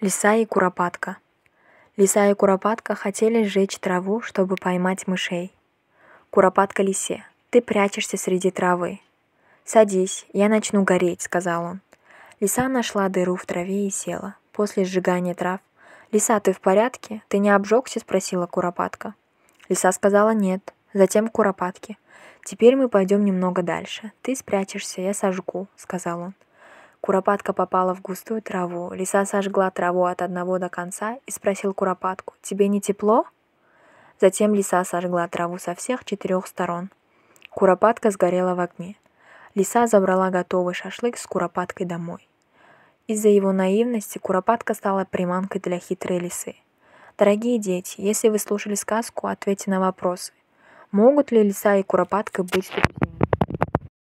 Лиса и куропатка. Лиса и куропатка хотели сжечь траву, чтобы поймать мышей. Куропатка лисе, ты прячешься среди травы. Садись, я начну гореть, сказал он. Лиса нашла дыру в траве и села. После сжигания трав. Лиса, ты в порядке? Ты не обжегся? спросила куропатка. Лиса сказала нет. Затем куропатки. Теперь мы пойдем немного дальше. Ты спрячешься, я сожгу, сказал он. Куропатка попала в густую траву. Лиса сожгла траву от одного до конца и спросил Куропатку, «Тебе не тепло?» Затем лиса сожгла траву со всех четырех сторон. Куропатка сгорела в огне. Лиса забрала готовый шашлык с куропаткой домой. Из-за его наивности куропатка стала приманкой для хитрой лисы. Дорогие дети, если вы слушали сказку, ответьте на вопросы. Могут ли лиса и куропатка быть друзьями?